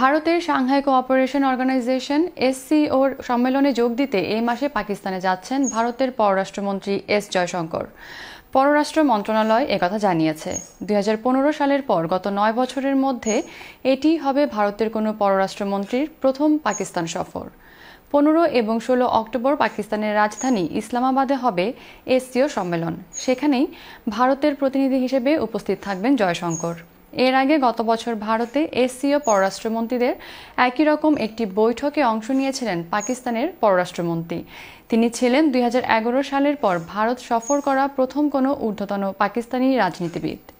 ভারতের Shanghai cooperation organisation এসসিওর সম্মেলনে যোগ দিতে এই মাসে পাকিস্তানে যাচ্ছেন ভারতের পররাষ্ট্রমন্ত্রী এস জয়শঙ্কর পররাষ্ট্র মন্ত্রণালয় একথা জানিয়েছে দুই সালের পর গত নয় বছরের মধ্যে এটি হবে ভারতের কোনো পররাষ্ট্রমন্ত্রীর প্রথম পাকিস্তান সফর পনেরো এবং ষোলো অক্টোবর পাকিস্তানের রাজধানী ইসলামাবাদে হবে এসসিও সম্মেলন সেখানেই ভারতের প্রতিনিধি হিসেবে উপস্থিত থাকবেন জয়শঙ্কর এর আগে গত বছর ভারতে এসসিও পররাষ্ট্রমন্ত্রীদের একই রকম একটি বৈঠকে অংশ নিয়েছিলেন পাকিস্তানের পররাষ্ট্রমন্ত্রী তিনি ছিলেন দুই সালের পর ভারত সফর করা প্রথম কোনো ঊর্ধ্বতন পাকিস্তানি রাজনীতিবিদ